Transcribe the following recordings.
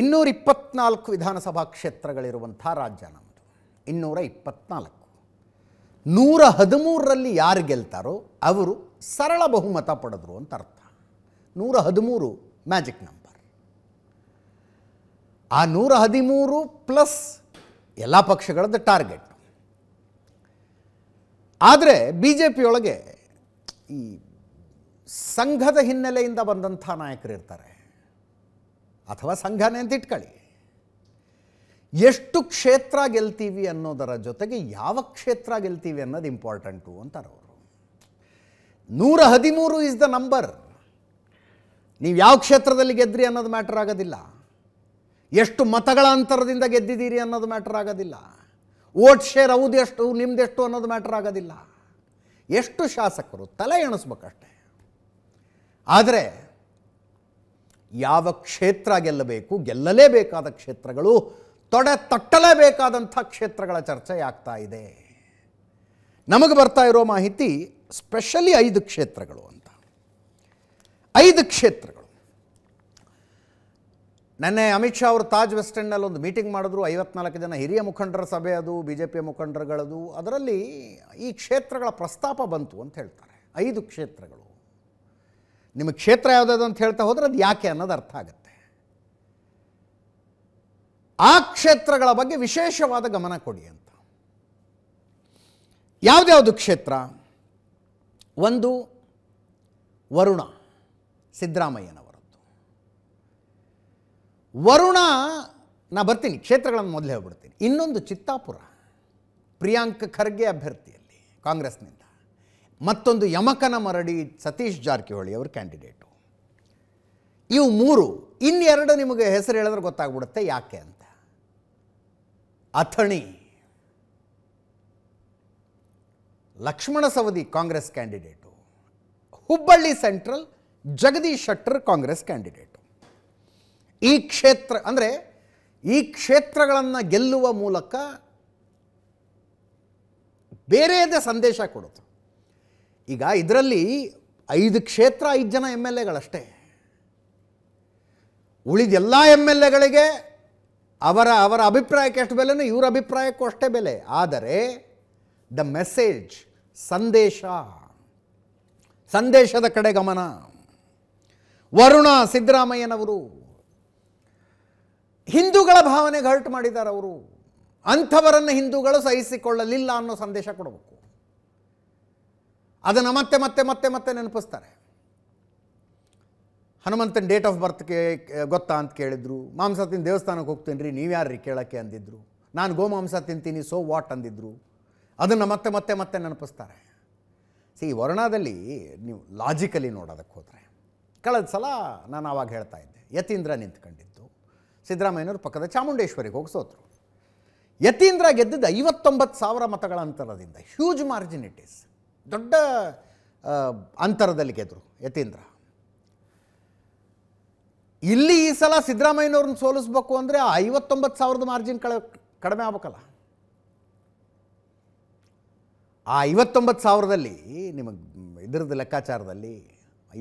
ಇನ್ನೂರ ಇಪ್ಪತ್ನಾಲ್ಕು ವಿಧಾನಸಭಾ ಕ್ಷೇತ್ರಗಳಿರುವಂಥ ರಾಜ್ಯ ನಮ್ಮದು ಇನ್ನೂರ ಇಪ್ಪತ್ನಾಲ್ಕು ನೂರ ಹದಿಮೂರರಲ್ಲಿ ಯಾರು ಗೆಲ್ತಾರೋ ಅವರು ಸರಳ ಬಹುಮತ ಪಡೆದ್ರು ಅಂತ ಅರ್ಥ ನೂರ ಹದಿಮೂರು ಮ್ಯಾಜಿಕ್ ನಂಬರ್ ಆ ನೂರ ಹದಿಮೂರು ಪ್ಲಸ್ ಎಲ್ಲ ಪಕ್ಷಗಳದ್ದು ಟಾರ್ಗೆಟ್ ಆದರೆ ಬಿ ಜೆ ಪಿಯೊಳಗೆ ಈ ಸಂಘದ ಹಿನ್ನೆಲೆಯಿಂದ ಬಂದಂಥ ನಾಯಕರಿರ್ತಾರೆ ಅಥವಾ ಸಂಘನೆ ಅಂತ ಇಟ್ಕೊಳ್ಳಿ ಎಷ್ಟು ಕ್ಷೇತ್ರ ಗೆಲ್ತೀವಿ ಅನ್ನೋದರ ಜೊತೆಗೆ ಯಾವ ಕ್ಷೇತ್ರ ಗೆಲ್ತೀವಿ ಅನ್ನೋದು ಇಂಪಾರ್ಟೆಂಟು ಅಂತಾರೆ ಅವರು ನೂರ ಹದಿಮೂರು ಇಸ್ ದ ನಂಬರ್ ನೀವು ಯಾವ ಕ್ಷೇತ್ರದಲ್ಲಿ ಗೆದ್ರಿ ಅನ್ನೋದು ಮ್ಯಾಟರ್ ಆಗೋದಿಲ್ಲ ಎಷ್ಟು ಮತಗಳ ಅಂತರದಿಂದ ಗೆದ್ದಿದ್ದೀರಿ ಅನ್ನೋದು ಮ್ಯಾಟರ್ ಆಗೋದಿಲ್ಲ ಓಟ್ ಶೇರ್ ಹೌದು ಎಷ್ಟು ನಿಮ್ದೆಷ್ಟು ಅನ್ನೋದು ಮ್ಯಾಟರ್ ಆಗೋದಿಲ್ಲ ಎಷ್ಟು ಶಾಸಕರು ತಲೆ ಎಣಿಸ್ಬೇಕಷ್ಟೆ ಆದರೆ ಯಾವ ಕ್ಷೇತ್ರ ಗೆಲ್ಲಬೇಕು ಗೆಲ್ಲಲೇಬೇಕಾದ ಕ್ಷೇತ್ರಗಳು ತೊಡೆ ತಟ್ಟಲೇಬೇಕಾದಂಥ ಕ್ಷೇತ್ರಗಳ ಚರ್ಚೆ ಆಗ್ತಾ ಇದೆ ನಮಗೆ ಬರ್ತಾ ಇರೋ ಮಾಹಿತಿ ಸ್ಪೆಷಲಿ ಐದು ಕ್ಷೇತ್ರಗಳು ಅಂತ ಐದು ಕ್ಷೇತ್ರಗಳು ನೆನ್ನೆ ಅಮಿತ್ ಶಾ ಅವರು ತಾಜ್ ವೆಸ್ಟ್ ಎಂಡ್ನಲ್ಲಿ ಒಂದು ಮೀಟಿಂಗ್ ಮಾಡಿದ್ರು ಐವತ್ನಾಲ್ಕು ಜನ ಹಿರಿಯ ಮುಖಂಡರ ಸಭೆ ಅದು ಬಿ ಜೆ ಮುಖಂಡರುಗಳದು ಅದರಲ್ಲಿ ಈ ಕ್ಷೇತ್ರಗಳ ಪ್ರಸ್ತಾಪ ಬಂತು ಅಂತ ಹೇಳ್ತಾರೆ ಐದು ಕ್ಷೇತ್ರಗಳು ನಿಮ್ಮ ಕ್ಷೇತ್ರ ಯಾವುದಾದ್ರು ಅಂತ ಹೇಳ್ತಾ ಹೋದ್ರೆ ಅದು ಯಾಕೆ ಅನ್ನೋದು ಅರ್ಥ ಆಗುತ್ತೆ ಆ ಕ್ಷೇತ್ರಗಳ ಬಗ್ಗೆ ವಿಶೇಷವಾದ ಗಮನ ಕೊಡಿ ಅಂತ ಯಾವುದ್ಯಾವುದು ಕ್ಷೇತ್ರ ಒಂದು ವರುಣ ಸಿದ್ದರಾಮಯ್ಯನವರದ್ದು ವರುಣ ನಾ ಬರ್ತೀನಿ ಕ್ಷೇತ್ರಗಳನ್ನು ಮೊದಲೇ ಹೋಗ್ಬಿಡ್ತೀನಿ ಇನ್ನೊಂದು ಚಿತ್ತಾಪುರ ಪ್ರಿಯಾಂಕ್ ಖರ್ಗೆ ಅಭ್ಯರ್ಥಿಯಲ್ಲಿ ಕಾಂಗ್ರೆಸ್ನಿಂದ ಮತ್ತೊಂದು ಯಮಕನ ಮರಡಿ ಸತೀಶ್ ಜಾರಕಿಹೊಳಿ ಅವ್ರ ಕ್ಯಾಂಡಿಡೇಟು ಇವು ಮೂರು ಇನ್ನೆರಡು ನಿಮಗೆ ಹೆಸರು ಹೇಳಿದ್ರೆ ಗೊತ್ತಾಗ್ಬಿಡುತ್ತೆ ಯಾಕೆ ಅಂತ Athani Lakshman Savadi Congress candidate Hubballi central Jagadish Shettar Congress candidate ಈ ಕ್ಷೇತ್ರ ಅಂದರೆ ಈ ಕ್ಷೇತ್ರಗಳನ್ನು ಗೆಲ್ಲುವ ಮೂಲಕ ಬೇರೆಯದೇ ಸಂದೇಶ ಕೊಡುತ್ತೆ ಈಗ ಇದರಲ್ಲಿ ಐದು ಕ್ಷೇತ್ರ ಐದು ಜನ ಎಮ್ ಎಲ್ ಎಗಳಷ್ಟೇ ಉಳಿದೆಲ್ಲ ಎಮ್ ಎಲ್ ಎಗಳಿಗೆ ಅವರ ಅವರ ಅಭಿಪ್ರಾಯಕ್ಕೆ ಎಷ್ಟು ಬೆಲೆನೋ ಇವರ ಅಭಿಪ್ರಾಯಕ್ಕೂ ಅಷ್ಟೇ ಬೆಲೆ ಆದರೆ ದ ಮೆಸೇಜ್ ಸಂದೇಶ ಸಂದೇಶದ ಕಡೆ ಗಮನ ವರುಣ ಸಿದ್ದರಾಮಯ್ಯನವರು ಹಿಂದೂಗಳ ಭಾವನೆಗೆ ಹರ್ಟ್ ಮಾಡಿದ್ದಾರೆ ಅವರು ಅಂಥವರನ್ನು ಹಿಂದೂಗಳು ಸಹಿಸಿಕೊಳ್ಳಲಿಲ್ಲ ಅನ್ನೋ ಸಂದೇಶ ಕೊಡಬೇಕು ಅದನ್ನು ಮತ್ತೆ ಮತ್ತೆ ಮತ್ತೆ ಮತ್ತೆ ನೆನಪಿಸ್ತಾರೆ ಹನುಮಂತನ ಡೇಟ್ ಆಫ್ ಬರ್ತ್ಗೆ ಗೊತ್ತಾ ಅಂತ ಕೇಳಿದ್ರು ಮಾಂಸ ತಿಂದು ದೇವಸ್ಥಾನಕ್ಕೆ ಹೋಗ್ತೀನಿ ರೀ ನೀವ್ಯಾರ್ರಿ ಕೇಳೋಕ್ಕೆ ಅಂದಿದ್ರು ನಾನು ಗೋಮಾಂಸ ತಿಂತೀನಿ ಸೋ ವಾಟ್ ಅಂದಿದ್ರು ಅದನ್ನು ಮತ್ತೆ ಮತ್ತೆ ಮತ್ತೆ ನೆನಪಿಸ್ತಾರೆ ಸಿ ವರ್ಣದಲ್ಲಿ ನೀವು ಲಾಜಿಕಲಿ ನೋಡೋದಕ್ಕೆ ಹೋದರೆ ಕಳೆದ ಸಲ ನಾನು ಆವಾಗ ಹೇಳ್ತಾ ಇದ್ದೆ ಯತೀಂದ್ರ ನಿಂತ್ಕೊಂಡಿದ್ದು ಸಿದ್ದರಾಮಯ್ಯನವರು ಪಕ್ಕದ ಚಾಮುಂಡೇಶ್ವರಿಗೆ ಹೋಗಿ ಸೋತರು ಯತೀಂದ್ರ ಗೆದ್ದಿದ್ದ ಐವತ್ತೊಂಬತ್ತು ಸಾವಿರ ಮತಗಳ ಅಂತರದಿಂದ ಹ್ಯೂಜ್ ಮಾರ್ಜಿನ್ ಇಟ್ ಈಸ್ ದೊಡ್ಡ ಅಂತರದಲ್ಲಿ ಗೆದ್ದರು ಯತೀಂದ್ರ ಇಲ್ಲಿ ಈ ಸಲ ಸಿದ್ದರಾಮಯ್ಯನವ್ರನ್ನ ಸೋಲಿಸ್ಬೇಕು ಅಂದರೆ ಆ ಐವತ್ತೊಂಬತ್ತು ಸಾವಿರದ ಮಾರ್ಜಿನ್ ಕಳ ಕಡಿಮೆ ಆಗ್ಬೇಕಲ್ಲ ಆ ಐವತ್ತೊಂಬತ್ತು ಸಾವಿರದಲ್ಲಿ ನಿಮಗೆ ಇದ್ರದ್ದು ಲೆಕ್ಕಾಚಾರದಲ್ಲಿ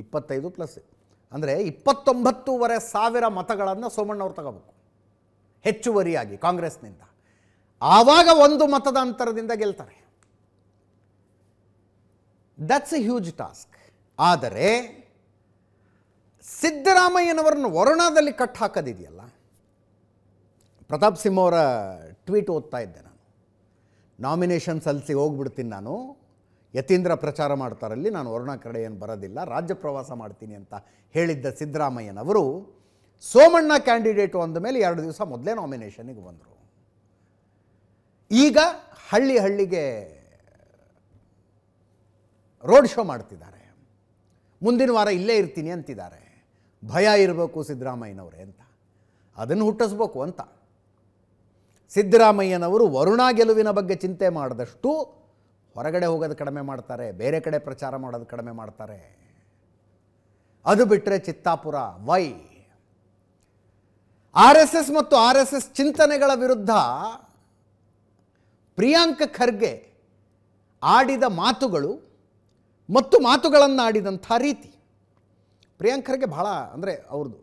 ಇಪ್ಪತ್ತೈದು ಪ್ಲಸ್ ಅಂದರೆ ಇಪ್ಪತ್ತೊಂಬತ್ತೂವರೆ ಸಾವಿರ ಮತಗಳನ್ನು ಸೋಮಣ್ಣವ್ರು ತಗೋಬೇಕು ಹೆಚ್ಚುವರಿಯಾಗಿ ಕಾಂಗ್ರೆಸ್ನಿಂದ ಆವಾಗ ಒಂದು ಮತದ ಅಂತರದಿಂದ ಗೆಲ್ತಾರೆ ದಟ್ಸ್ ಎ ಹ್ಯೂಜ್ ಟಾಸ್ಕ್ ಆದರೆ ಸಿದ್ದರಾಮಯ್ಯನವರನ್ನು ವರುಣಾದಲ್ಲಿ ಕಟ್ ಹಾಕೋದಿದೆಯಲ್ಲ ಪ್ರತಾಪ್ ಸಿಂಹ ಅವರ ಟ್ವೀಟ್ ಓದ್ತಾ ಇದ್ದೆ ನಾನು ನಾಮಿನೇಷನ್ ಸಲ್ಲಿಸಿ ಹೋಗ್ಬಿಡ್ತೀನಿ ನಾನು ಯತೀಂದ್ರ ಪ್ರಚಾರ ಮಾಡ್ತಾರಲ್ಲಿ ನಾನು ವರುಣ ಕಡೆ ಏನು ಬರೋದಿಲ್ಲ ರಾಜ್ಯ ಪ್ರವಾಸ ಮಾಡ್ತೀನಿ ಅಂತ ಹೇಳಿದ್ದ ಸಿದ್ದರಾಮಯ್ಯನವರು ಸೋಮಣ್ಣ ಕ್ಯಾಂಡಿಡೇಟು ಮೇಲೆ ಎರಡು ದಿವಸ ಮೊದಲೇ ನಾಮಿನೇಷನಿಗೆ ಬಂದರು ಈಗ ಹಳ್ಳಿ ಹಳ್ಳಿಗೆ ರೋಡ್ ಶೋ ಮಾಡ್ತಿದ್ದಾರೆ ಮುಂದಿನ ವಾರ ಇಲ್ಲೇ ಇರ್ತೀನಿ ಅಂತಿದ್ದಾರೆ ಭಯ ಇರಬೇಕು ಸಿದ್ದರಾಮಯ್ಯನವರೇ ಅಂತ ಅದನ್ನು ಹುಟ್ಟಿಸ್ಬೇಕು ಅಂತ ಸಿದ್ದರಾಮಯ್ಯನವರು ವರುಣ ಗೆಲುವಿನ ಬಗ್ಗೆ ಚಿಂತೆ ಮಾಡಿದಷ್ಟು ಹೊರಗಡೆ ಹೋಗೋದು ಕಡಿಮೆ ಮಾಡ್ತಾರೆ ಬೇರೆ ಕಡೆ ಪ್ರಚಾರ ಮಾಡೋದು ಕಡಿಮೆ ಮಾಡ್ತಾರೆ ಅದು ಬಿಟ್ಟರೆ Chittapur why R S S ಮತ್ತು ಆರ್ ಎಸ್ ಎಸ್ ಚಿಂತನೆಗಳ ವಿರುದ್ಧ ಪ್ರಿಯಾಂಕ ಖರ್ಗೆ ಆಡಿದ ಮಾತುಗಳು ಮತ್ತು ಮಾತುಗಳನ್ನಾಡಿದಂಥ ರೀತಿ ಪ್ರಿಯಾಂಕರ್ಗೆ ಬಹಳ ಅಂದರೆ ಅವ್ರದ್ದು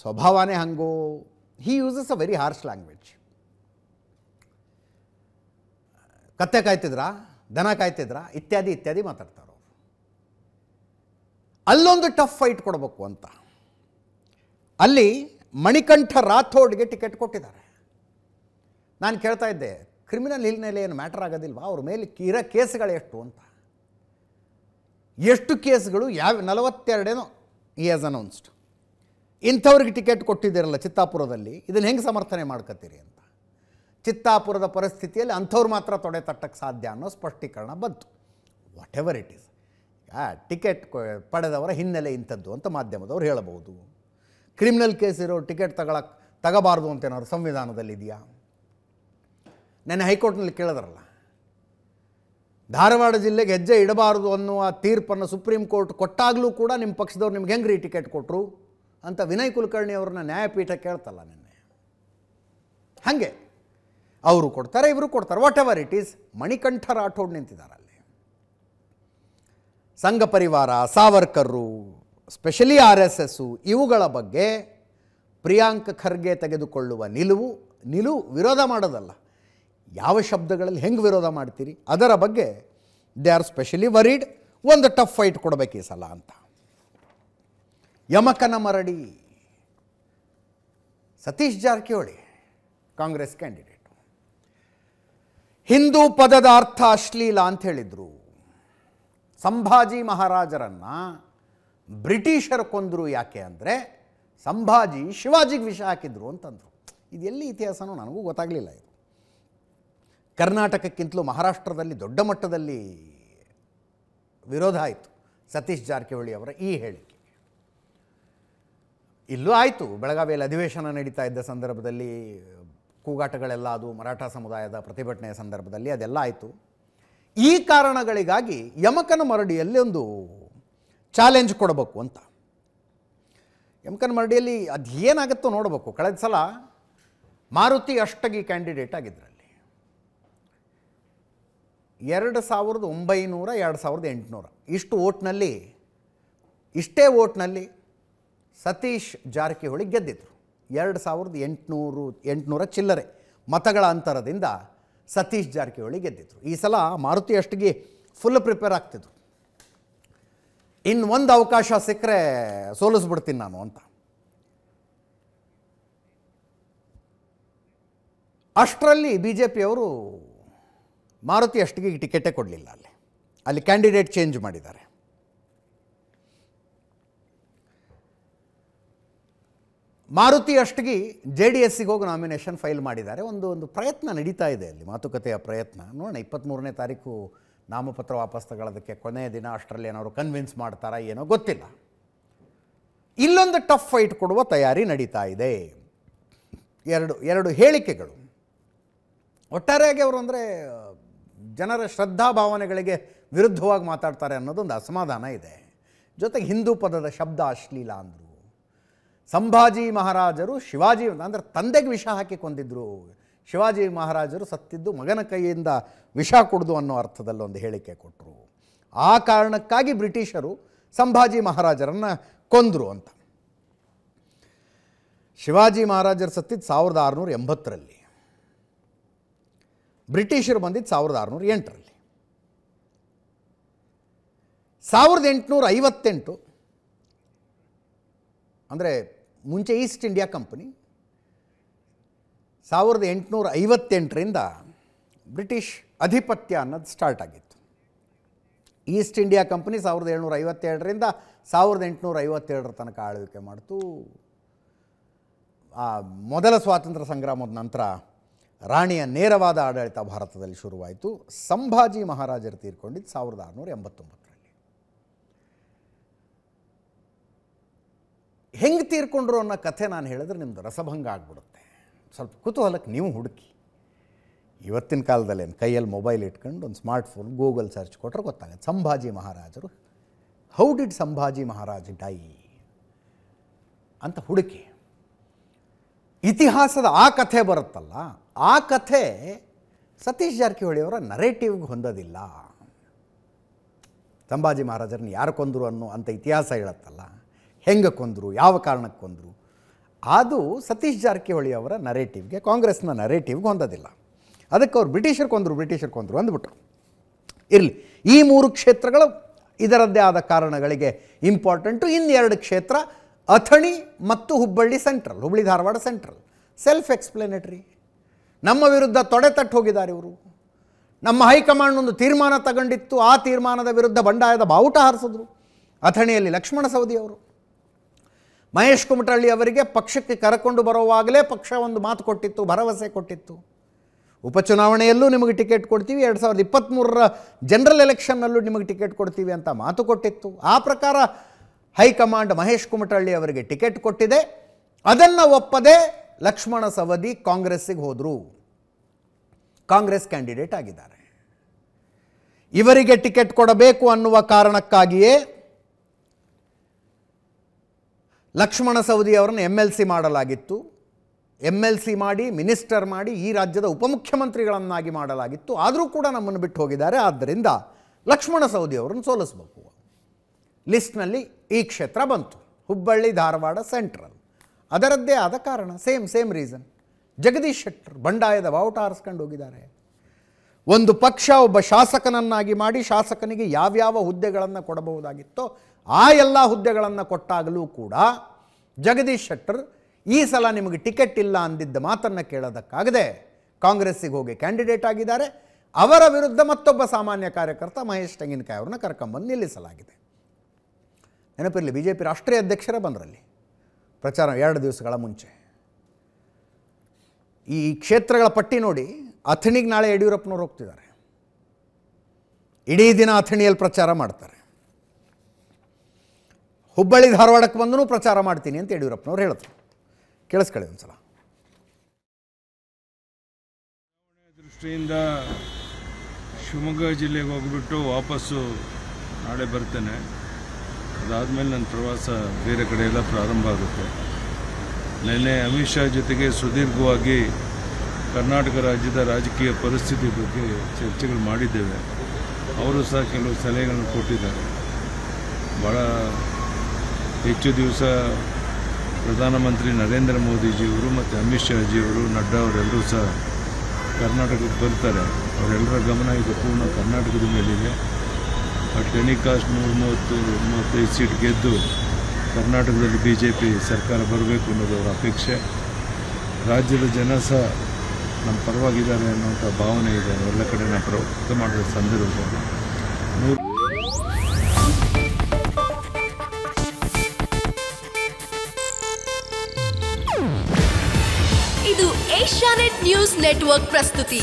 ಸ್ವಭಾವನೇ ಹಂಗೋ he uses a very harsh language ಕತ್ತೆ ಕಾಯ್ತಿದ್ರಾ ದನ ಕಾಯ್ತಿದ್ರಾ ಇತ್ಯಾದಿ ಇತ್ಯಾದಿ ಮಾತಾಡ್ತಾರೆ ಅವರು ಅಲ್ಲೊಂದು ಟಫ್ ಫೈಟ್ ಕೊಡಬೇಕು ಅಂತ ಅಲ್ಲಿ ಮಣಿಕಂಠ ರಾಥೋಡ್ಗೆ ಟಿಕೆಟ್ ಕೊಟ್ಟಿದ್ದಾರೆ ನಾನು ಕೇಳ್ತಾ ಇದ್ದೆ ಕ್ರಿಮಿನಲ್ ಹಿನ್ನೆಲೆ ಏನು ಮ್ಯಾಟರ್ ಆಗೋದಿಲ್ವಾ ಅವ್ರ ಮೇಲೆ ಇರೋ ಕೇಸ್ಗಳು ಎಷ್ಟು ಅಂತ ಎಷ್ಟು ಕೇಸ್ಗಳು ಯಾವ ನಲವತ್ತೆರಡೇನೋ ಇ ಆಸ್ ಅನೌನ್ಸ್ಡ್ ಇಂಥವ್ರಿಗೆ ಟಿಕೆಟ್ ಕೊಟ್ಟಿದ್ದೀರಲ್ಲ ಚಿತ್ತಾಪುರದಲ್ಲಿ ಇದನ್ನು ಹೆಂಗೆ ಸಮರ್ಥನೆ ಮಾಡ್ಕೋತೀರಿ ಅಂತ ಚಿತ್ತಾಪುರದ ಪರಿಸ್ಥಿತಿಯಲ್ಲಿ ಅಂಥವ್ರು ಮಾತ್ರ ತೊಡೆ ತಟ್ಟಕ್ಕೆ ಸಾಧ್ಯ ಅನ್ನೋ ಸ್ಪಷ್ಟೀಕರಣ ಬಂತು whatever it is ticket ಪಡೆದವರ ಹಿನ್ನೆಲೆ ಇಂಥದ್ದು ಅಂತ ಮಾಧ್ಯಮದವ್ರು ಹೇಳಬಹುದು ಕ್ರಿಮಿನಲ್ ಕೇಸ್ ಇರೋ ಟಿಕೆಟ್ ತಗೊಳಕ್ಕೆ ತಗಬಾರ್ದು ಅಂತೇನಾದ್ರು ಸಂವಿಧಾನದಲ್ಲಿದೆಯಾ ಸಂವಿಧಾನದಲ್ಲಿದೆಯಾ ನೆನ್ನೆ ಹೈಕೋರ್ಟ್ನಲ್ಲಿ ಕೇಳಿದ್ರಲ್ಲ ಧಾರವಾಡ ಜಿಲ್ಲೆಗೆ ಹೆಜ್ಜೆ ಇಡಬಾರದು ಅನ್ನುವ ತೀರ್ಪನ್ನು ಸುಪ್ರೀಂ ಕೋರ್ಟ್ ಕೊಟ್ಟಾಗಲೂ ಕೂಡ ನಿಮ್ಮ ಪಕ್ಷದವ್ರು ನಿಮ್ಗೆ ಹೆಂಗೆ ರೀ ಟಿಕೆಟ್ ಕೊಟ್ಟರು ಅಂತ ವಿನಯ್ ಕುಲಕರ್ಣಿ ಅವ್ರನ್ನ ನ್ಯಾಯಪೀಠ ಕೇಳ್ತಲ್ಲ ನಿನ್ನೆ ಹಾಗೆ ಅವರು ಕೊಡ್ತಾರೆ ಇವರು ಕೊಡ್ತಾರೆ whatever it is Manikantha Rathod ನಿಂತಿದ್ದಾರೆ ಅಲ್ಲಿ ಸಂಘ ಪರಿವಾರ ಸಾವರ್ಕರ್ರು ಸ್ಪೆಷಲಿ ಆರ್ ಎಸ್ ಎಸ್ಸು ಇವುಗಳ ಬಗ್ಗೆ ಪ್ರಿಯಾಂಕ್ ಖರ್ಗೆ ತೆಗೆದುಕೊಳ್ಳುವ ನಿಲುವು ನಿಲುವು ವಿರೋಧ ಮಾಡೋದಲ್ಲ ಯಾವ ಶಬ್ದಗಳಲ್ಲಿ ಹೆಂಗೆ ವಿರೋಧ ಮಾಡ್ತೀರಿ ಅದರ ಬಗ್ಗೆ ದೇ ಆರ್ ಸ್ಪೆಷಲಿ ವರಿಡ್ ಒಂದು ಟಫ್ ಫೈಟ್ ಕೊಡಬೇಕು ಈ ಸಲ ಅಂತ Yamakanmaradi Satish Jarkiholi Congress candidate Hindu ಪದದ ಅರ್ಥ ಅಶ್ಲೀಲ ಅಂತ ಹೇಳಿದರು ಸಂಭಾಜಿ ಮಹಾರಾಜರನ್ನು ಬ್ರಿಟಿಷರು ಕೊಂದರು ಯಾಕೆ ಅಂದರೆ ಸಂಭಾಜಿ ಶಿವಾಜಿಗೆ ವಿಷ ಹಾಕಿದ್ರು ಅಂತಂದರು ಇದೆಲ್ಲಿ ಇತಿಹಾಸನೂ ನನಗೂ ಗೊತ್ತಾಗಲಿಲ್ಲ ಇದು ಕರ್ನಾಟಕಕ್ಕಿಂತಲೂ ಮಹಾರಾಷ್ಟ್ರದಲ್ಲಿ ದೊಡ್ಡ ಮಟ್ಟದಲ್ಲಿ ವಿರೋಧ ಆಯಿತು ಸತೀಶ್ ಜಾರಕಿಹೊಳಿ ಅವರ ಈ ಹೇಳಿಕೆ ಇಲ್ಲೂ ಆಯಿತು ಬೆಳಗಾವಿಯಲ್ಲಿ ಅಧಿವೇಶನ ನಡೀತಾ ಇದ್ದ ಸಂದರ್ಭದಲ್ಲಿ ಕೂಗಾಟಗಳೆಲ್ಲ ಅದು ಮರಾಠ ಸಮುದಾಯದ ಪ್ರತಿಭಟನೆಯ ಸಂದರ್ಭದಲ್ಲಿ ಅದೆಲ್ಲ ಆಯಿತು ಈ ಕಾರಣಗಳಿಗಾಗಿ ಯಮಕನ ಮರಡಿಯಲ್ಲಿ ಒಂದು ಚಾಲೆಂಜ್ ಕೊಡಬೇಕು ಅಂತ ಯಮಕನ ಮರಡಿಯಲ್ಲಿ ಅದು ಏನಾಗುತ್ತೋ ನೋಡಬೇಕು ಕಳೆದ ಸಲ ಮಾರುತಿ ಅಷ್ಟಗಿ ಕ್ಯಾಂಡಿಡೇಟ್ ಆಗಿದ್ದರು ಎರಡು ಸಾವಿರದ ಒಂಬೈನೂರ ಎರಡು ಸಾವಿರದ ಎಂಟುನೂರ ಇಷ್ಟು ಓಟ್ನಲ್ಲಿ ಇಷ್ಟೇ ಓಟ್ನಲ್ಲಿ ಸತೀಶ್ ಜಾರಕಿಹೊಳಿ ಗೆದ್ದಿದ್ರು ಎರಡು ಸಾವಿರದ ಎಂಟುನೂರು ಎಂಟುನೂರ ಚಿಲ್ಲರೆ ಮತಗಳ ಅಂತರದಿಂದ ಸತೀಶ್ ಜಾರಕಿಹೊಳಿ ಗೆದ್ದಿದ್ರು ಈ ಸಲ ಮಾರುತಿ ಅಷ್ಟಿಗೆ ಫುಲ್ ಪ್ರಿಪೇರ್ ಆಗ್ತಿದ್ರು ಇನ್ನು ಒಂದು ಅವಕಾಶ ಸಿಕ್ಕರೆ ಸೋಲಿಸ್ಬಿಡ್ತೀನಿ ನಾನು ಅಂತ ಅಷ್ಟರಲ್ಲಿ ಬಿ ಜೆ ಪಿಯವರು ಮಾರುತಿ ಅಷ್ಟಿಗೆ ಟಿಕೆಟೇ ಕೊಡಲಿಲ್ಲ ಅಲ್ಲಿ ಅಲ್ಲಿ ಕ್ಯಾಂಡಿಡೇಟ್ ಚೇಂಜ್ ಮಾಡಿದ್ದಾರೆ ಮಾರುತಿ ಅಷ್ಟಿಗೆ ಜೆ ಡಿ ಎಸ್ಸಿಗೆ ಹೋಗಿ ನಾಮಿನೇಷನ್ ಫೈಲ್ ಮಾಡಿದ್ದಾರೆ ಒಂದು ಒಂದು ಪ್ರಯತ್ನ ನಡೀತಾ ಇದೆ ಅಲ್ಲಿ ಮಾತುಕತೆಯ ಪ್ರಯತ್ನ ನೋಡೋಣ ಇಪ್ಪತ್ತ್ಮೂರನೇ ತಾರೀಕು ನಾಮಪತ್ರ ವಾಪಸ್ ತಗೊಳ್ಳೋದಕ್ಕೆ ಕೊನೆಯ ದಿನ ಅಷ್ಟರಲ್ಲಿ ಏನಾದ್ರು ಕನ್ವಿನ್ಸ್ ಮಾಡ್ತಾರಾ ಏನೋ ಗೊತ್ತಿಲ್ಲ ಇಲ್ಲೊಂದು ಟಫ್ ಫೈಟ್ ಕೊಡುವ ತಯಾರಿ ನಡೀತಾ ಇದೆ ಎರಡು ಎರಡು ಹೇಳಿಕೆಗಳು ಒಟ್ಟಾರೆಯಾಗಿ ಅವರು ಅಂದರೆ ಜನರ ಶ್ರದ್ಧಾ ಭಾವನೆಗಳಿಗೆ ವಿರುದ್ಧವಾಗಿ ಮಾತಾಡ್ತಾರೆ ಅನ್ನೋದೊಂದು ಅಸಮಾಧಾನ ಇದೆ ಜೊತೆಗೆ ಹಿಂದೂ ಪದದ ಶಬ್ದ ಅಶ್ಲೀಲ ಅಂದರು ಸಂಭಾಜಿ ಮಹಾರಾಜರು ಶಿವಾಜಿ ಅಂದರೆ ತಂದೆಗೆ ವಿಷ ಹಾಕಿ ಕೊಂದಿದ್ರು ಶಿವಾಜಿ ಮಹಾರಾಜರು ಸತ್ತಿದ್ದು ಮಗನ ಕೈಯಿಂದ ವಿಷ ಕುಡ್ದು ಅನ್ನೋ ಅರ್ಥದಲ್ಲಿ ಒಂದು ಹೇಳಿಕೆ ಕೊಟ್ಟರು ಆ ಕಾರಣಕ್ಕಾಗಿ ಬ್ರಿಟಿಷರು ಸಂಭಾಜಿ ಮಹಾರಾಜರನ್ನು ಕೊಂದರು ಅಂತ ಶಿವಾಜಿ ಮಹಾರಾಜರು ಸತ್ತಿದ್ದು ಸಾವಿರದ ಆರುನೂರ ಎಂಬತ್ತರಲ್ಲಿ ಬ್ರಿಟಿಷರು ಬಂದಿದ್ದು ಸಾವಿರದ ಆರುನೂರ ಎಂಟರಲ್ಲಿ ಸಾವಿರದ ಎಂಟುನೂರ ಐವತ್ತೆಂಟು ಅಂದರೆ ಮುಂಚೆ ಈಸ್ಟ್ ಇಂಡಿಯಾ ಕಂಪನಿ ಸಾವಿರದ ಎಂಟುನೂರ ಐವತ್ತೆಂಟರಿಂದ ಬ್ರಿಟಿಷ್ ಅಧಿಪತ್ಯ ಅನ್ನೋದು ಸ್ಟಾರ್ಟ್ ಆಗಿತ್ತು ಈಸ್ಟ್ ಇಂಡಿಯಾ ಕಂಪನಿ ಸಾವಿರದ ಏಳ್ನೂರ ಐವತ್ತೆರಡರಿಂದ ಸಾವಿರದ ಎಂಟುನೂರ ಐವತ್ತೇಳರ ತನಕ ಆಳ್ವಿಕೆ ಮಾಡ್ತು ಆ ಮೊದಲ ಸ್ವಾತಂತ್ರ್ಯ ಸಂಗ್ರಾಮದ ನಂತರ ರಾಣಿಯ ನೇರವಾದ ಆಡಳಿತ ಭಾರತದಲ್ಲಿ ಶುರುವಾಯಿತು ಸಂಭಾಜಿ ಮಹಾರಾಜರು ತೀರ್ಕೊಂಡಿದ್ದು ಸಾವಿರದ ಆರುನೂರ ಎಂಬತ್ತೊಂಬತ್ತರಲ್ಲಿ ಹೆಂಗೆ ತೀರ್ಕೊಂಡ್ರು ಅನ್ನೋ ಕಥೆ ನಾನು ಹೇಳಿದ್ರೆ ನಿಮ್ಮದು ರಸಭಂಗ ಆಗ್ಬಿಡುತ್ತೆ ಸ್ವಲ್ಪ ಕುತೂಹಲಕ್ಕೆ ನೀವು ಹುಡುಕಿ ಇವತ್ತಿನ ಕಾಲದಲ್ಲೇನು ಕೈಯಲ್ಲಿ ಮೊಬೈಲ್ ಇಟ್ಕೊಂಡು ಒಂದು ಸ್ಮಾರ್ಟ್ಫೋನ್ ಗೂಗಲ್ ಸರ್ಚ್ ಕೊಟ್ಟರೆ ಗೊತ್ತಾಗುತ್ತೆ ಸಂಭಾಜಿ ಮಹಾರಾಜರು how did Sambhaji Maharaj die ಅಂತ ಹುಡುಕಿ ಇತಿಹಾಸದ ಆ ಕಥೆ ಬರುತ್ತಲ್ಲ ಆ ಕಥೆ ಸತೀಶ್ ಜಾರಕಿಹೊಳಿ ಅವರ ನರೇಟಿವ್ಗೆ ಹೊಂದೋದಿಲ್ಲ ಸಂಭಾಜಿ ಮಹಾರಾಜರನ್ನು ಯಾರು ಕೊಂದರು ಅನ್ನೋ ಅಂತ ಇತಿಹಾಸ ಹೇಳುತ್ತಲ್ಲ ಹೆಂಗೆ ಕೊಂದರು ಯಾವ ಕಾರಣಕ್ಕೆ ಕೊಂದರು ಅದು ಸತೀಶ್ ಜಾರಕಿಹೊಳಿ ಅವರ ನರೇಟಿವ್ಗೆ ಕಾಂಗ್ರೆಸ್ನ ನರೇಟಿವ್ಗೆ ಹೊಂದೋದಿಲ್ಲ ಅದಕ್ಕೆ ಅವ್ರು ಬ್ರಿಟಿಷರು ಕೊಂದರು ಬ್ರಿಟಿಷರು ಕೊಂದರು ಅಂದ್ಬಿಟ್ರು ಇರಲಿ ಈ ಮೂರು ಕ್ಷೇತ್ರಗಳು ಇದರದ್ದೇ ಆದ ಕಾರಣಗಳಿಗೆ ಇಂಪಾರ್ಟೆಂಟು ಇನ್ನೆರಡು ಕ್ಷೇತ್ರ ಅಥಣಿ ಮತ್ತು Hubballi central Hubballi Dharwad central self explanatory ನಮ್ಮ ವಿರುದ್ಧ ತೊಡೆತಟ್ಟು ಹೋಗಿದ್ದಾರೆ ಇವರು ನಮ್ಮ ಹೈಕಮಾಂಡ್ ಒಂದು ತೀರ್ಮಾನ ತಗೊಂಡಿತ್ತು ಆ ತೀರ್ಮಾನದ ವಿರುದ್ಧ ಬಂಡಾಯದ ಬಾವುಟ ಹಾರಿಸಿದ್ರು ಅಥಣಿಯಲ್ಲಿ ಲಕ್ಷ್ಮಣ ಸವದಿ ಅವರು ಮಹೇಶ್ ಕುಮಟಳ್ಳಿ ಅವರಿಗೆ ಪಕ್ಷಕ್ಕೆ ಕರಕೊಂಡು ಬರುವಾಗಲೇ ಪಕ್ಷ ಒಂದು ಮಾತು ಕೊಟ್ಟಿತ್ತು ಭರವಸೆ ಕೊಟ್ಟಿತ್ತು ಉಪಚುನಾವಣೆಯಲ್ಲೂ ನಿಮಗೆ ಟಿಕೆಟ್ ಕೊಡ್ತೀವಿ ಎರಡು ಸಾವಿರದ ಇಪ್ಪತ್ತ್ಮೂರರ ಜನರಲ್ ಎಲೆಕ್ಷನ್ನಲ್ಲೂ ನಿಮಗೆ ಟಿಕೆಟ್ ಕೊಡ್ತೀವಿ ಅಂತ ಮಾತು ಕೊಟ್ಟಿತ್ತು ಆ ಪ್ರಕಾರ ಹೈಕಮಾಂಡ್ ಮಹೇಶ್ ಕುಮಟಳ್ಳಿ ಅವರಿಗೆ ಟಿಕೆಟ್ ಕೊಟ್ಟಿದೆ ಅದನ್ನು ಒಪ್ಪದೆ ಲಕ್ಷ್ಮಣ ಸವದಿ ಕಾಂಗ್ರೆಸ್ಸಿಗೆ ಹೋದರು ಕಾಂಗ್ರೆಸ್ ಕ್ಯಾಂಡಿಡೇಟ್ ಆಗಿದ್ದಾರೆ ಇವರಿಗೆ ಟಿಕೆಟ್ ಕೊಡಬೇಕು ಅನ್ನುವ ಕಾರಣಕ್ಕಾಗಿಯೇ ಲಕ್ಷ್ಮಣ ಸವದಿ ಅವರನ್ನು ಎಮ್ ಎಲ್ ಸಿ ಮಾಡಲಾಗಿತ್ತು ಎಮ್ ಎಲ್ ಸಿ ಮಾಡಿ ಮಿನಿಸ್ಟರ್ ಮಾಡಿ ಈ ರಾಜ್ಯದ ಉಪಮುಖ್ಯಮಂತ್ರಿಗಳನ್ನಾಗಿ ಮಾಡಲಾಗಿತ್ತು ಆದರೂ ಕೂಡ ನಮ್ಮನ್ನು ಬಿಟ್ಟು ಹೋಗಿದ್ದಾರೆ ಆದ್ದರಿಂದ ಲಕ್ಷ್ಮಣ ಸವದಿ ಅವರನ್ನು ಸೋಲಿಸಬೇಕು ಲಿಸ್ಟ್ನಲ್ಲಿ ಈ ಕ್ಷೇತ್ರ ಬಂತು ಹುಬ್ಬಳ್ಳಿ ಧಾರವಾಡ ಸೆಂಟ್ರಲ್ ಅದರದ್ದೇ ಆದ ಕಾರಣ same same reason Jagadish Shettar ಬಂಡಾಯದ ಬಾವುಟ ಆರಿಸ್ಕೊಂಡು ಹೋಗಿದ್ದಾರೆ ಒಂದು ಪಕ್ಷ ಒಬ್ಬ ಶಾಸಕನನ್ನಾಗಿ ಮಾಡಿ ಶಾಸಕನಿಗೆ ಯಾವ್ಯಾವ ಹುದ್ದೆಗಳನ್ನು ಕೊಡಬಹುದಾಗಿತ್ತೋ ಆ ಎಲ್ಲ ಹುದ್ದೆಗಳನ್ನು ಕೊಟ್ಟಾಗಲೂ ಕೂಡ ಜಗದೀಶ್ ಶೆಟ್ಟರ್ ಈ ಸಲ ನಿಮಗೆ ಟಿಕೆಟ್ ಇಲ್ಲ ಅಂದಿದ್ದ ಮಾತನ್ನು ಕೇಳೋದಕ್ಕಾಗದೆ ಕಾಂಗ್ರೆಸ್ಸಿಗೆ ಹೋಗಿ ಕ್ಯಾಂಡಿಡೇಟ್ ಆಗಿದ್ದಾರೆ ಅವರ ವಿರುದ್ಧ ಮತ್ತೊಬ್ಬ ಸಾಮಾನ್ಯ ಕಾರ್ಯಕರ್ತ ಮಹೇಶ್ ತೆಂಗಿನಕಾಯಿ ಅವ್ರನ್ನ ಕರ್ಕೊಂಬಂದು ನಿಲ್ಲಿಸಲಾಗಿದೆ ನೆನಪಿರಲಿ ಬಿ ಜೆ ಪಿ ರಾಷ್ಟ್ರೀಯ ಅಧ್ಯಕ್ಷರೇ ಬಂದರಲ್ಲಿ ಪ್ರಚಾರ ಎರಡು ದಿವಸಗಳ ಮುಂಚೆ ಈ ಕ್ಷೇತ್ರಗಳ ಪಟ್ಟಿ ನೋಡಿ ಅಥಣಿಗೆ ನಾಳೆ ಯಡಿಯೂರಪ್ಪನವ್ರು ಹೋಗ್ತಿದ್ದಾರೆ ಇಡೀ ದಿನ ಅಥಣಿಯಲ್ಲಿ ಪ್ರಚಾರ ಮಾಡ್ತಾರೆ ಹುಬ್ಬಳ್ಳಿ ಧಾರವಾಡಕ್ಕೆ ಬಂದೂ ಪ್ರಚಾರ ಮಾಡ್ತೀನಿ ಅಂತ ಯಡಿಯೂರಪ್ಪನವ್ರು ಹೇಳಿದ್ರು ಕೇಳಿಸ್ಕೊಳ್ಳಿ ಒಂದ್ಸಲ ಸಲ ದೃಷ್ಟಿಯಿಂದ ಶಿವಮೊಗ್ಗ ಜಿಲ್ಲೆಗೆ ಹೋಗ್ಬಿಟ್ಟು ವಾಪಸ್ಸು ನಾಳೆ ಬರ್ತೇನೆ ಅದಾದಮೇಲೆ ನನ್ನ ಪ್ರವಾಸ ಬೇರೆ ಕಡೆ ಎಲ್ಲ ಪ್ರಾರಂಭ ಆಗುತ್ತೆ ನಿನ್ನೆ ಅಮಿತ್ ಶಾ ಜೊತೆಗೆ ಸುದೀರ್ಘವಾಗಿ ಕರ್ನಾಟಕ ರಾಜ್ಯದ ರಾಜಕೀಯ ಪರಿಸ್ಥಿತಿ ಬಗ್ಗೆ ಚರ್ಚೆಗಳು ಮಾಡಿದ್ದೇವೆ ಅವರು ಸಹ ಕೆಲವು ಸಲಹೆಗಳನ್ನು ಕೊಟ್ಟಿದ್ದಾರೆ ಭಾಳ ಹೆಚ್ಚು ದಿವಸ ಪ್ರಧಾನಮಂತ್ರಿ ನರೇಂದ್ರ ಮೋದಿಜಿಯವರು ಮತ್ತು ಅಮಿತ್ ಶಾಜಿಯವರು ನಡ್ಡಾ ಅವರೆಲ್ಲರೂ ಸಹ ಕರ್ನಾಟಕಕ್ಕೆ ಬರ್ತಾರೆ ಅವರೆಲ್ಲರ ಗಮನ ಈಗ ಪೂರ್ಣ ಕರ್ನಾಟಕದ ಮೇಲಿದೆ ಬಟ್ ಎನಿ ಕಾಸ್ಟ್ ಮೂವತ್ತು ಮೂವತ್ತೈದು ಸೀಟ್ ಗೆದ್ದು ಕರ್ನಾಟಕದಲ್ಲಿ ಬಿ ಜೆ ಪಿ ಸರ್ಕಾರ ಬರಬೇಕು ಅನ್ನೋದು ಅವರ ಅಪೇಕ್ಷೆ ರಾಜ್ಯದ ಜನ ಸಹ ನಮ್ಮ ಪರವಾಗಿದ್ದಾರೆ ಅನ್ನೋಂಥ ಭಾವನೆ ಇದೆ ಎಲ್ಲ ಕಡೆ ನಾವು ಪ್ರವೃತ್ತ ಮಾಡಿದ ಸಂದರ್ಭ ಇದು ಏಷ್ಯಾನೆಟ್ ನ್ಯೂಸ್ ನೆಟ್ವರ್ಕ್ ಪ್ರಸ್ತುತಿ